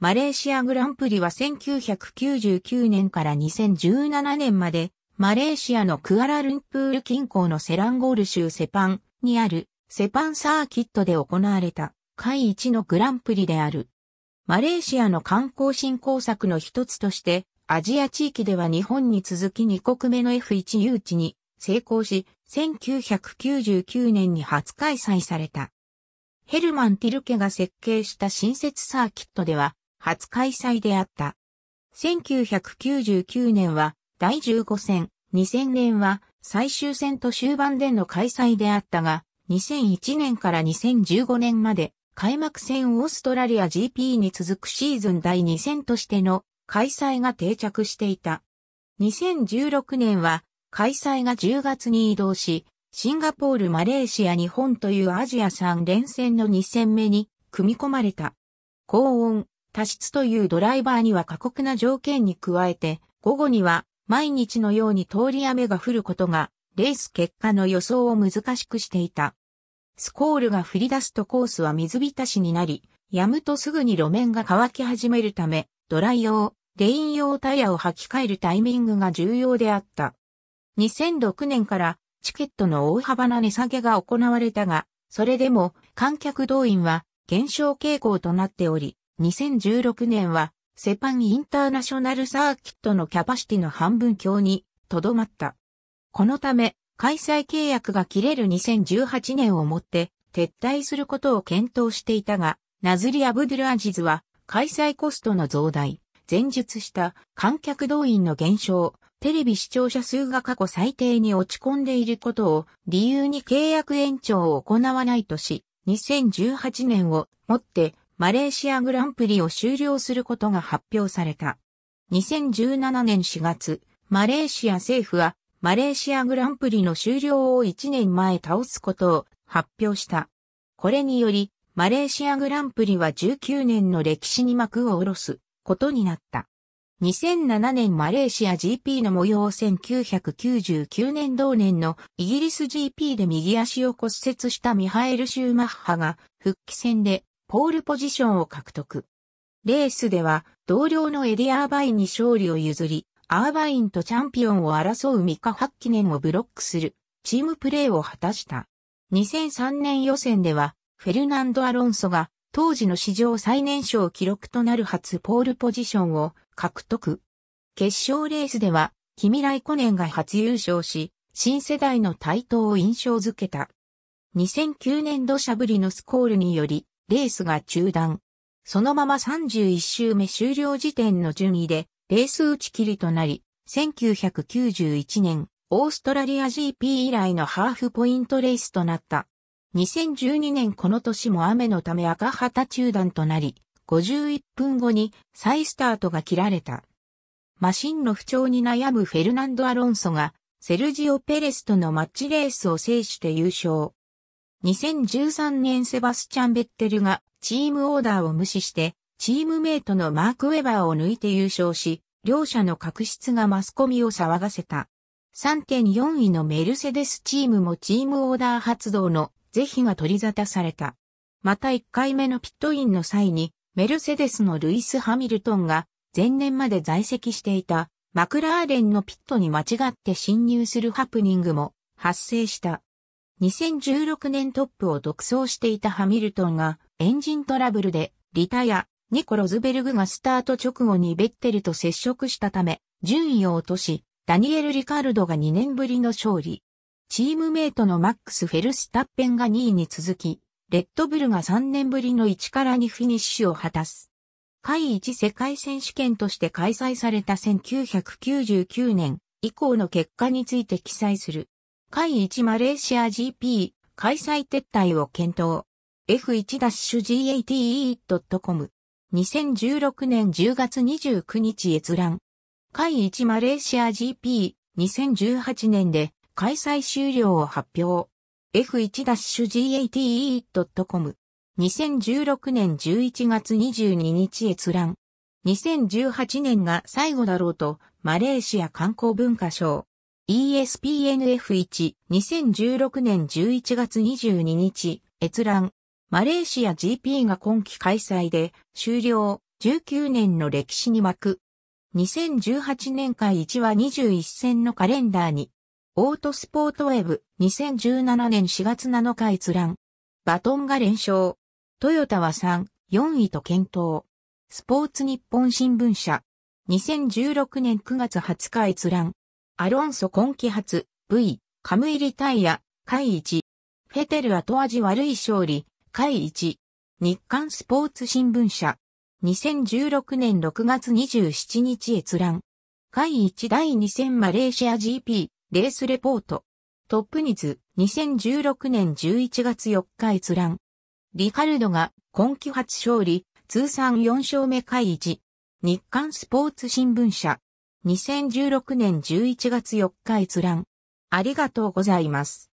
マレーシアグランプリは1999年から2017年まで、マレーシアのクアラルンプール近郊のセランゴール州セパンにあるセパンサーキットで行われた会一のグランプリである。マレーシアの観光振興策の一つとして、アジア地域では日本に続き2国目の F1 誘致に成功し、1999年に初開催された。ヘルマン・ティルケが設計した新設サーキットでは、初開催であった。1999年は第15戦、2000年は最終戦と終盤での開催であったが、2001年から2015年まで開幕戦オーストラリア GP に続くシーズン第2戦としての開催が定着していた。2016年は開催が10月に移動し、シンガポール、マレーシア、日本というアジア3連戦の2戦目に組み込まれた。高温、多湿というドライバーには過酷な条件に加えて、午後には毎日のように通り雨が降ることが、レース結果の予想を難しくしていた。スコールが降り出すとコースは水浸しになり、やむとすぐに路面が乾き始めるため、ドライ用、レイン用タイヤを履き替えるタイミングが重要であった。2006年からチケットの大幅な値下げが行われたが、それでも観客動員は減少傾向となっており、2016年は、セパンインターナショナルサーキットのキャパシティの半分強に、とどまった。このため、開催契約が切れる2018年をもって、撤退することを検討していたが、ナズリ・アブドゥルアジズは、開催コストの増大、前述した観客動員の減少、テレビ視聴者数が過去最低に落ち込んでいることを理由に契約延長を行わないとし、2018年をもってマレーシアグランプリを終了することが発表された。2017年4月、マレーシア政府は、マレーシアグランプリの終了を1年前倒すことを発表した。これにより、マレーシアグランプリは19年の歴史に幕を下ろすことになった。2007年マレーシア GP の模様を1999年同年のイギリス GP で右足を骨折したミハエル・シューマッハが復帰戦でポールポジションを獲得。レースでは同僚のエディ・アーバインに勝利を譲り、アーバインとチャンピオンを争うミカ・ハッキネンをブロックするチームプレーを果たした。2003年予選ではフェルナンド・アロンソが当時の史上最年少記録となる初ポールポジションを獲得。決勝レースではキミライコネンが初優勝し、新世代の台頭を印象づけた。2009年土砂降りのスコールにより、レースが中断。そのまま31周目終了時点の順位で、レース打ち切りとなり、1991年、オーストラリア GP 以来のハーフポイントレースとなった。2012年この年も雨のため赤旗中断となり、51分後に再スタートが切られた。マシンの不調に悩むフェルナンド・アロンソが、セルジオ・ペレスとのマッチレースを制して優勝。2013年セバスチャン・ベッテルがチームオーダーを無視して、チームメイトのマーク・ウェバーを抜いて優勝し、両者の確執がマスコミを騒がせた。3.4位のメルセデスチームもチームオーダー発動の是非が取り沙汰された。また1回目のピットインの際に、メルセデスのルイス・ハミルトンが前年まで在籍していたマクラーレンのピットに間違って侵入するハプニングも発生した。2016年トップを独走していたハミルトンがエンジントラブルでリタやニコ・ロズベルグがスタート直後にベッテルと接触したため順位を落としダニエル・リカルドが2年ぶりの勝利。チームメイトのマックス・フェルスタッペンが2位に続き、レッドブルが3年ぶりの1から2フィニッシュを果たす。第一世界選手権として開催された1999年以降の結果について記載する。会1マレーシア GP 開催撤退を検討。f1-gate.com 2016年10月29日閲覧。会1マレーシア GP 2018年で開催終了を発表。f1-gate.com 2016年11月22日閲覧。2018年が最後だろうと、マレーシア観光文化賞。ESPNF1、2016年11月22日、閲覧。マレーシア GP が今季開催で、終了、19年の歴史に巻く。2018年会1話21戦のカレンダーに。オートスポートウェブ、2017年4月7日閲覧。バトンが連勝。トヨタは3、4位と検討。スポーツ日本新聞社。2016年9月20日閲覧。アロンソ今季初、V、カムイリタイヤ、回1。フェテル後味悪い勝利、回1。日刊スポーツ新聞社。2016年6月27日閲覧。回1第2000マレーシア GP、レースレポート。トップニズ、2016年11月4日閲覧。リカルドが今季初勝利、通算4勝目回1。日刊スポーツ新聞社。2016年11月4日閲覧。ありがとうございます。